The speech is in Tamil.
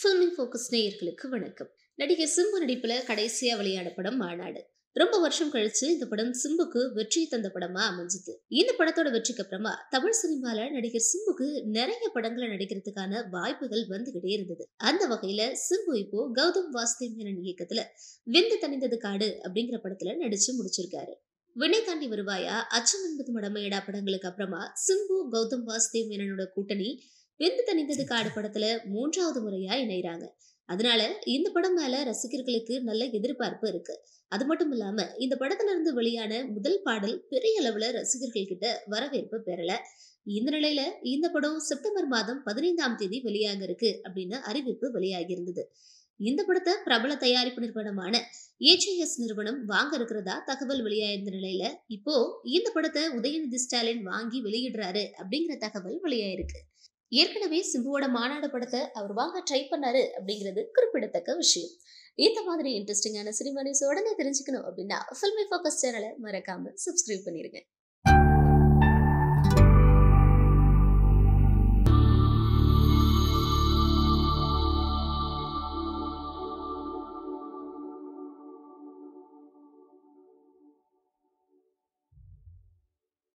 ஃபில்மிங் ஃபோக்கஸ் நேயர்களுக்கு வணக்கம் நடிகர் சிம்பு நடிப்புல கடைசியா விளையாட படம் மாநாடு ரொம்ப வருஷம் கழிச்சு இந்த படம் சிம்புக்கு வெற்றி தந்த படமா அமைஞ்சுது இந்த படத்தோட வெற்றிக்கு அப்புறமா தமிழ் சினிமால நடிகர் சிம்புக்கு நிறைய படங்களை நடிக்கிறதுக்கான வாய்ப்புகள் வந்துகிட்டே இருந்தது அந்த வகையில சிம்பு இப்போ கௌதம் வாஸ்தே மேனன் இயக்கத்துல விந்து தணிந்தது காடு அப்படிங்கிற படத்துல நடிச்சு முடிச்சிருக்காரு வினை தாண்டி வருவாயா அச்சம் என்பது மடமையடா படங்களுக்கு அப்புறமா சிம்பு கௌதம் வாஸ்தேவ் மேனனோட கூட்டணி வெந்து தணிந்தது காடு படத்துல மூன்றாவது முறையா இணைகிறாங்க அதனால இந்த படம் மேல ரசிகர்களுக்கு நல்ல எதிர்பார்ப்பு இருக்கு அது மட்டும் இல்லாம இந்த படத்துல இருந்து வெளியான முதல் பாடல் பெரிய அளவுல ரசிகர்கள் கிட்ட வரவேற்பு பெறல இந்த நிலையில இந்த படம் செப்டம்பர் மாதம் பதினைந்தாம் தேதி வெளியாக இருக்கு அப்படின்னு அறிவிப்பு வெளியாகி இருந்தது இந்த படத்தை பிரபல தயாரிப்பு நிறுவனமான ஏஜிஎஸ் நிறுவனம் வாங்க இருக்கிறதா தகவல் வெளியாயிருந்த நிலையில இப்போ இந்த படத்தை உதயநிதி ஸ்டாலின் வாங்கி வெளியிடுறாரு அப்படிங்கிற தகவல் வெளியாயிருக்கு ஏற்கனவே சிம்புவோட மாநாடு படத்தை அவர் வாங்க ட்ரை பண்ணாரு அப்படிங்கிறது குறிப்பிடத்தக்க விஷயம் இந்த மாதிரி இன்ட்ரெஸ்டிங்கான சினிமா நியூஸ் உடனே தெரிஞ்சுக்கணும் அப்படின்னா ஃபில்மி ஃபோக்கஸ் சேனலை மறக்காம சப்ஸ்கிரைப் பண்ணிருங்க